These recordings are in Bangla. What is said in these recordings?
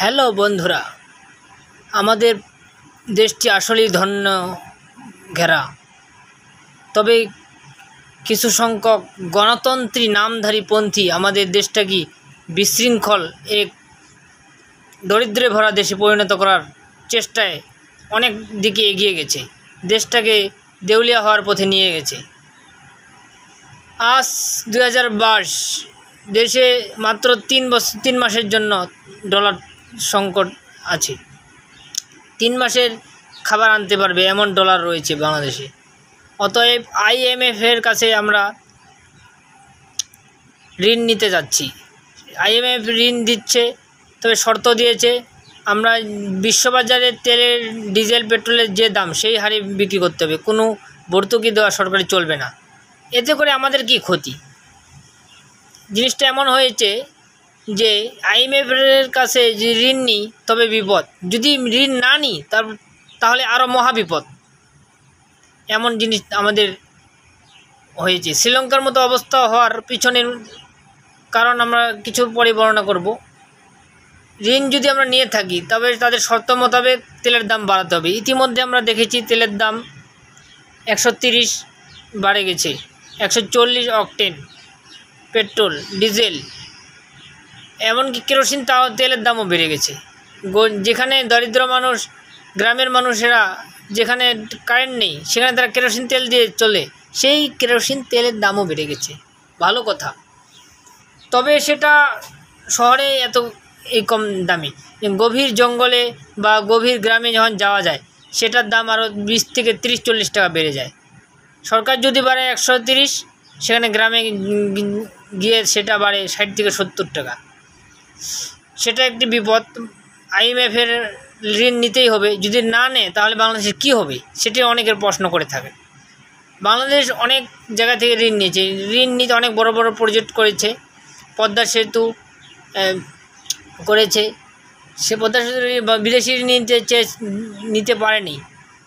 হ্যালো বন্ধুরা আমাদের দেশটি আসলেই ধন্য ঘেরা তবে কিছু সংখ্যক গণতন্ত্রী নামধারী পন্থী আমাদের দেশটা কি বিশৃঙ্খল এক দরিদ্রে ভরা দেশে পরিণত করার চেষ্টায় অনেক দিকে এগিয়ে গেছে দেশটাকে দেউলিয়া হওয়ার পথে নিয়ে গেছে আজ দু দেশে মাত্র তিন বছর তিন মাসের জন্য ডলার সংকট আছে তিন মাসের খাবার আনতে পারবে এমন ডলার রয়েছে বাংলাদেশে অতএব আইএমএফের কাছে আমরা ঋণ নিতে যাচ্ছি আইএমএফ ঋণ দিচ্ছে তবে শর্ত দিয়েছে আমরা বিশ্ববাজারে তেলের ডিজেল পেট্রোলের যে দাম সেই হারে বিক্রি করতে হবে কোনো ভর্তুকি দেওয়া সরকারি চলবে না এতে করে আমাদের কি ক্ষতি জিনিসটা এমন হয়েছে যে আইএমএফের কাছে যদি ঋণ নিই তবে বিপদ যদি ঋণ না নিই তার তাহলে আরও মহাবিপদ এমন জিনিস আমাদের হয়েছে শ্রীলঙ্কার মতো অবস্থা হওয়ার পিছনে কারণ আমরা কিছু পরে বর্ণনা করব ঋণ যদি আমরা নিয়ে থাকি তবে তাদের শর্ত মোতাবেক তেলের দাম বাড়াতে হবে ইতিমধ্যে আমরা দেখেছি তেলের দাম একশো তিরিশ বাড়ে গেছে একশো চল্লিশ অকটেন পেট্রোল ডিজেল এমনকি কেরোসিন তাও তেলের দামও বেড়ে গেছে যেখানে দরিদ্র মানুষ গ্রামের মানুষেরা যেখানে কারেন্ট নেই সেখানে তারা কেরোসিন তেল দিয়ে চলে সেই কেরোসিন তেলের দামও বেড়ে গেছে ভালো কথা তবে সেটা শহরে এত এই কম দামি গভীর জঙ্গলে বা গভীর গ্রামে যখন যাওয়া যায় সেটার দাম আরও বিশ থেকে তিরিশ চল্লিশ টাকা বেড়ে যায় সরকার যদি বাড়ে একশো তিরিশ সেখানে গ্রামে গিয়ে সেটা বাড়ে ষাট থেকে সত্তর টাকা সেটা একটি বিপদ আইএমএফের ঋণ নিতেই হবে যদি না নেয় তাহলে বাংলাদেশের কি হবে সেটি অনেকের প্রশ্ন করে থাকে বাংলাদেশ অনেক জায়গা থেকে ঋণ নিয়েছে ঋণ নিতে অনেক বড় বড় প্রজেক্ট করেছে পদ্মা সেতু করেছে সে পদ্মা সেতু বিদেশি ঋণ নিতে নিতে পারেনি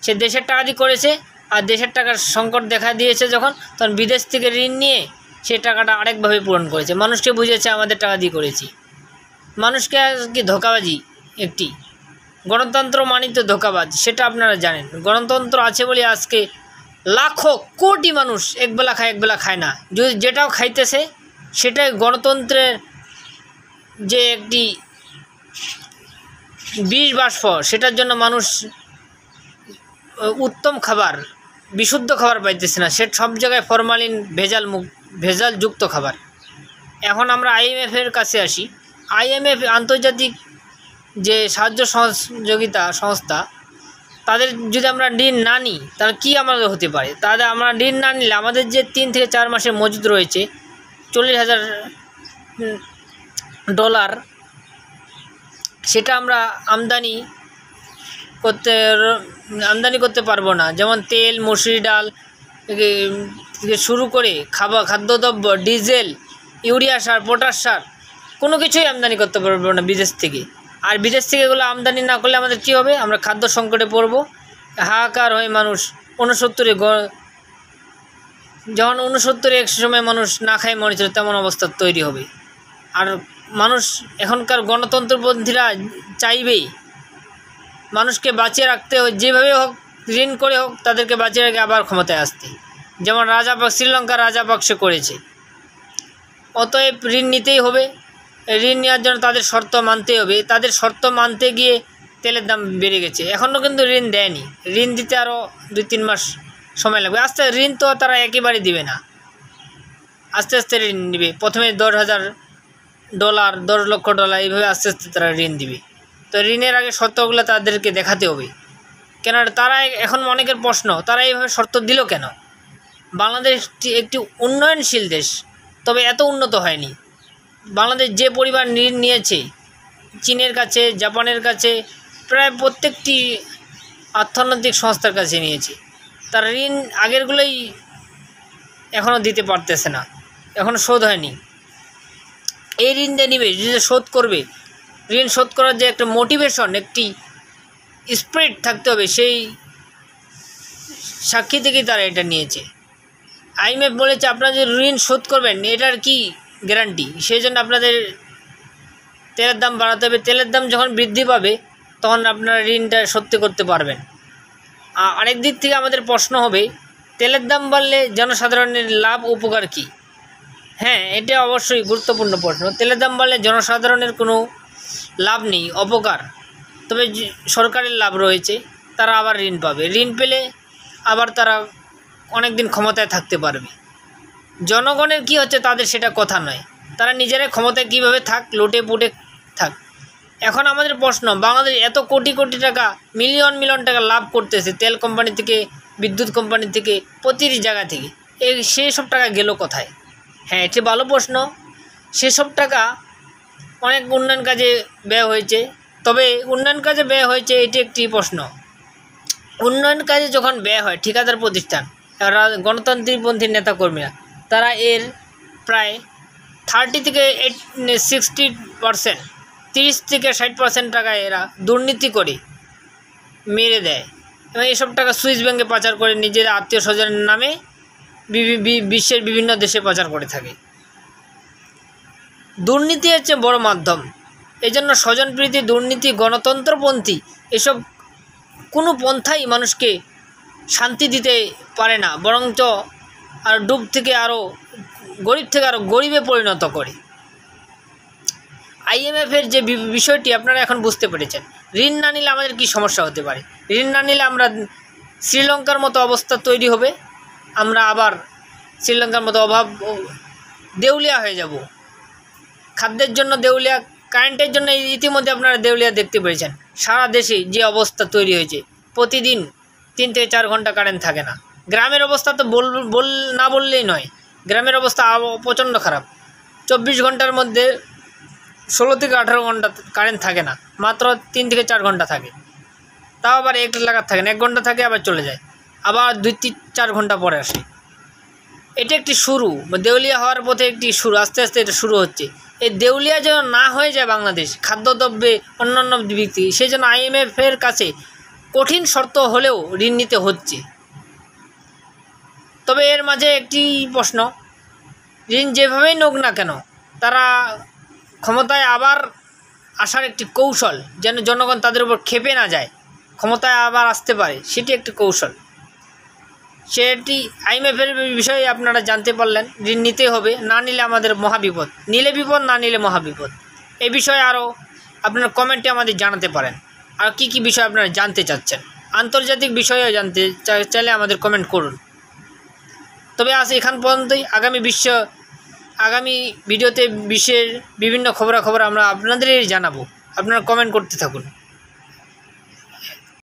সে দেশের টাকা দিয়ে করেছে আর দেশের টাকার সংকট দেখা দিয়েছে যখন তখন বিদেশ থেকে ঋণ নিয়ে সে টাকাটা আরেকভাবে পূরণ করেছে মানুষকে বুঝেছে আমাদের টাকা দিয়ে করেছি মানুষকে কি ধোকাবাজি একটি গণতন্ত্র মানিত ধোকাবাজ সেটা আপনারা জানেন গণতন্ত্র আছে বলে আজকে লাখো কোটি মানুষ একবেলা খায় একবেলা খায় না যদি যেটাও খাইতেছে সেটাই গণতন্ত্রের যে একটি বিষ বাষ্প সেটার জন্য মানুষ উত্তম খাবার বিশুদ্ধ খাবার পাইতেছে না সে সব জায়গায় ফরমালিন ভেজাল মুখ ভেজাল যুক্ত খাবার এখন আমরা আইএমএফের কাছে আসি আইএমএফ আন্তর্জাতিক যে সাহায্য সহযোগিতা সংস্থা তাদের যদি আমরা ঋণ না নিই তাহলে কী আমাদের হতে পারে তাহলে আমরা ঋণ না নিলে আমাদের যে তিন থেকে চার মাসের মজুদ রয়েছে চল্লিশ হাজার ডলার সেটা আমরা আমদানি করতে আমদানি করতে পারবো না যেমন তেল মসুরি ডাল থেকে শুরু করে খাবার খাদ্যদ্রব্য ডিজেল ইউরিয়া সার পটাশ সার কোনো কিছুই আমদানি করতে পারবো না বিদেশ থেকে আর বিদেশ থেকে এগুলো আমদানি না করলে আমাদের কী হবে আমরা খাদ্য সংকটে পড়ব হাহাকার হয়ে মানুষ উনসত্তরে যখন উনসত্তরে এক সময় মানুষ না খায় ছিল তেমন অবস্থা তৈরি হবে আর মানুষ এখনকার গণতন্ত্রপন্থীরা চাইবেই মানুষকে বাঁচিয়ে রাখতে হয় যেভাবে হোক ঋণ করে হোক তাদেরকে বাঁচিয়ে রেখে আবার ক্ষমতায় আসতে যেমন রাজাপাক শ্রীলঙ্কা রাজাপাকসে করেছে অতএব ঋণ নিতেই হবে ঋণ নেওয়ার জন্য তাদের শর্ত মানতে হবে তাদের শর্ত মানতে গিয়ে তেলের দাম বেড়ে গেছে এখনও কিন্তু ঋণ দেয়নি ঋণ দিতে আরও দুই তিন মাস সময় লাগবে আস্তে ঋণ তো তারা একেবারে দিবে না আস্তে আস্তে ঋণ নেবে প্রথমে দশ হাজার ডলার দশ লক্ষ ডলার এইভাবে আস্তে আস্তে তারা ঋণ দিবে তো ঋণের আগে শর্তগুলো তাদেরকে দেখাতে হবে কেন তারা এখন অনেকের প্রশ্ন তারা এইভাবে শর্ত দিল কেন বাংলাদেশটি একটি উন্নয়নশীল দেশ তবে এত উন্নত হয়নি বাংলাদেশ যে পরিবার ঋণ নিয়েছে চীনের কাছে জাপানের কাছে প্রায় প্রত্যেকটি অর্থনৈতিক সংস্থার কাছে নিয়েছে তার ঋণ আগেরগুলোই এখনও দিতে পারতেছে না এখনও শোধ হয়নি এই ঋণ যে নিবে যদি শোধ করবে ঋণ শোধ করার যে একটা মোটিভেশন একটি স্প্রিড থাকতে হবে সেই সাক্ষী থেকেই তারা এটা নিয়েছে আইএমএফ বলেছে আপনারা যে ঋণ শোধ করবেন এটার কি গ্যারান্টি সেই জন্য আপনাদের তেলের দাম বাড়াতে হবে তেলের দাম যখন বৃদ্ধি পাবে তখন আপনারা ঋণটা সত্যি করতে পারবেন আরেক দিক থেকে আমাদের প্রশ্ন হবে তেলের দাম বাড়লে জনসাধারণের লাভ উপকার কি হ্যাঁ এটা অবশ্যই গুরুত্বপূর্ণ প্রশ্ন তেলের দাম বাড়লে জনসাধারণের কোনো লাভ নেই অপকার তবে সরকারের লাভ রয়েছে তারা আবার ঋণ পাবে ঋণ পেলে আবার তারা অনেক দিন ক্ষমতায় থাকতে পারবে জনগণের কি হচ্ছে তাদের সেটা কথা নয় তারা নিজেরা ক্ষমতায় কিভাবে থাক লোটে পুটে থাক এখন আমাদের প্রশ্ন বাংলাদেশ এত কোটি কোটি টাকা মিলিয়ন মিলিয়ন টাকা লাভ করতেছে তেল কোম্পানি থেকে বিদ্যুৎ কোম্পানি থেকে প্রতিটি জায়গা থেকে এই সব টাকা গেল কোথায় হ্যাঁ এটি ভালো প্রশ্ন সেসব টাকা অনেক উন্নয়ন কাজে ব্যয় হয়েছে তবে উন্নয়ন কাজে ব্যয় হয়েছে এটি একটি প্রশ্ন উন্নয়ন কাজে যখন ব্যয় হয় ঠিকাদার প্রতিষ্ঠান গণতান্ত্রিকপন্থী নেতাকর্মীরা তারা এর প্রায় থার্টি থেকে এইট সিক্সটি পারসেন্ট তিরিশ থেকে ষাট পারসেন্ট টাকা এরা দুর্নীতি করে মেরে দেয় এবং এসব টাকা সুইস ব্যাংকে পাচার করে নিজের আত্মীয় স্বজনের নামে বিশ্বের বিভিন্ন দেশে পাচার করে থাকে দুর্নীতি হচ্ছে বড় মাধ্যম এজন্য স্বজনপ্রীতি দুর্নীতি গণতন্ত্রপন্থী এসব কোনো পন্থাই মানুষকে শান্তি দিতে পারে না বরঞ্চ আর ডুব থেকে আরও গরিব থেকে আরও গরিবে পরিণত করে আইএমএফের যে বিষয়টি আপনারা এখন বুঝতে পেরেছেন ঋণ না নিলে আমাদের কি সমস্যা হতে পারে ঋণ না নিলে আমরা শ্রীলঙ্কার মতো অবস্থা তৈরি হবে আমরা আবার শ্রীলঙ্কার মতো অভাব দেউলিয়া হয়ে যাব খাদ্যের জন্য দেউলিয়া কারেন্টের জন্য ইতিমধ্যে আপনারা দেউলিয়া দেখতে পেরেছেন সারা দেশে যে অবস্থা তৈরি হয়েছে প্রতিদিন তিন থেকে চার ঘন্টা কারেন্ট থাকে না গ্রামের অবস্থা তো বল বল না বললেই নয় গ্রামের অবস্থা প্রচণ্ড খারাপ চব্বিশ ঘন্টার মধ্যে ষোলো থেকে আঠারো ঘন্টা কারেন্ট থাকে না মাত্র তিন থেকে চার ঘন্টা থাকে তাও আবার এক লাগাত থাকে না এক ঘন্টা থাকে আবার চলে যায় আবার দুই তিন চার ঘন্টা পরে আসে এটা একটি শুরু দেউলিয়া হওয়ার পথে একটি শুরু আস্তে আস্তে এটা শুরু হচ্ছে এই দেউলিয়া যেন না হয়ে যায় বাংলাদেশ খাদ্যদ্রব্যে অন্যান্য ব্যক্তি সেই জন্য আইএমএফের কাছে কঠিন শর্ত হলেও ঋণ নিতে হচ্ছে তবে এর মাঝে একটি প্রশ্ন ঋণ যেভাবেই নোক না কেন তারা ক্ষমতায় আবার আসার একটি কৌশল যেন জনগণ তাদের উপর খেপে না যায় ক্ষমতায় আবার আসতে পারে সেটি একটি কৌশল সেটি আইএমএফের বিষয়ে আপনারা জানতে পারলেন ঋণ নিতে হবে না নিলে আমাদের মহাবিপদ নিলে বিপদ না নিলে মহাবিপদ এ বিষয়ে আরও আপনারা কমেন্টে আমাদের জানাতে পারেন আর কি কি বিষয় আপনারা জানতে চাচ্ছেন আন্তর্জাতিক বিষয়েও জানতে চাইলে আমাদের কমেন্ট করুন তবে আজ এখান পর্যন্তই আগামী বিশ্ব আগামী ভিডিওতে বিশ্বের বিভিন্ন খবরাখবর আমরা আপনাদেরই জানাবো আপনারা কমেন্ট করতে থাকুন